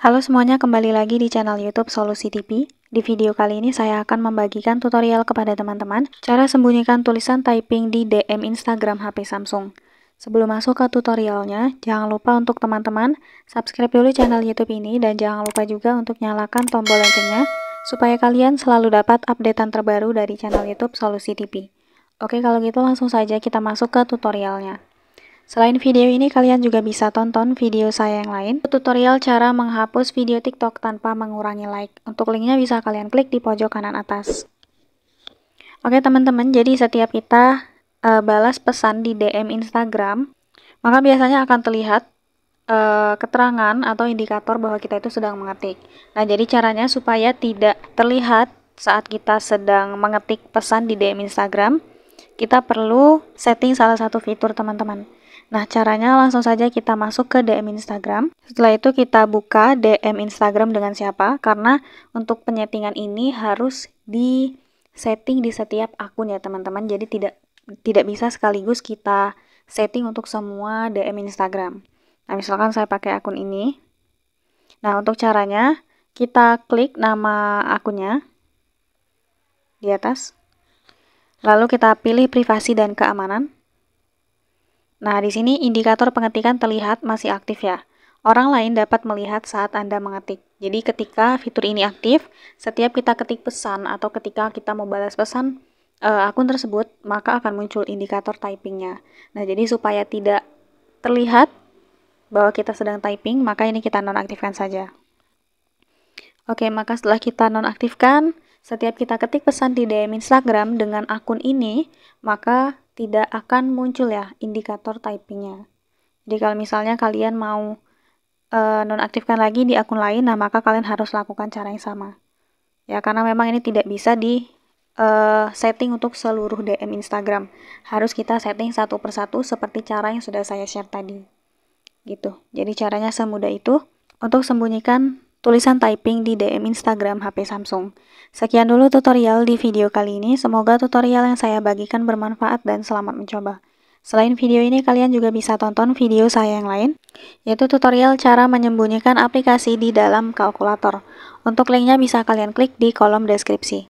Halo semuanya, kembali lagi di channel YouTube Solusi TV. Di video kali ini saya akan membagikan tutorial kepada teman-teman cara sembunyikan tulisan typing di DM Instagram HP Samsung. Sebelum masuk ke tutorialnya, jangan lupa untuk teman-teman subscribe dulu channel YouTube ini dan jangan lupa juga untuk nyalakan tombol loncengnya supaya kalian selalu dapat updatean terbaru dari channel YouTube Solusi TV. Oke, kalau gitu langsung saja kita masuk ke tutorialnya. Selain video ini, kalian juga bisa tonton video saya yang lain, tutorial cara menghapus video TikTok tanpa mengurangi like. Untuk linknya bisa kalian klik di pojok kanan atas. Oke teman-teman, jadi setiap kita uh, balas pesan di DM Instagram, maka biasanya akan terlihat uh, keterangan atau indikator bahwa kita itu sedang mengetik. Nah, jadi caranya supaya tidak terlihat saat kita sedang mengetik pesan di DM Instagram, kita perlu setting salah satu fitur teman-teman. Nah, caranya langsung saja kita masuk ke DM Instagram. Setelah itu kita buka DM Instagram dengan siapa karena untuk penyetingan ini harus di setting di setiap akun ya, teman-teman. Jadi tidak tidak bisa sekaligus kita setting untuk semua DM Instagram. Nah, misalkan saya pakai akun ini. Nah, untuk caranya kita klik nama akunnya di atas. Lalu kita pilih privasi dan keamanan. Nah, di sini indikator pengetikan terlihat masih aktif ya. Orang lain dapat melihat saat Anda mengetik. Jadi ketika fitur ini aktif, setiap kita ketik pesan atau ketika kita mau balas pesan uh, akun tersebut, maka akan muncul indikator typingnya. Nah, jadi supaya tidak terlihat bahwa kita sedang typing, maka ini kita nonaktifkan saja. Oke, maka setelah kita nonaktifkan, setiap kita ketik pesan di DM Instagram dengan akun ini, maka tidak akan muncul ya indikator typingnya. Jadi kalau misalnya kalian mau e, nonaktifkan lagi di akun lain, nah maka kalian harus lakukan cara yang sama. Ya karena memang ini tidak bisa di e, setting untuk seluruh DM Instagram. Harus kita setting satu persatu seperti cara yang sudah saya share tadi. Gitu. Jadi caranya semudah itu untuk sembunyikan tulisan typing di DM Instagram HP Samsung. Sekian dulu tutorial di video kali ini, semoga tutorial yang saya bagikan bermanfaat dan selamat mencoba. Selain video ini, kalian juga bisa tonton video saya yang lain, yaitu tutorial cara menyembunyikan aplikasi di dalam kalkulator. Untuk linknya bisa kalian klik di kolom deskripsi.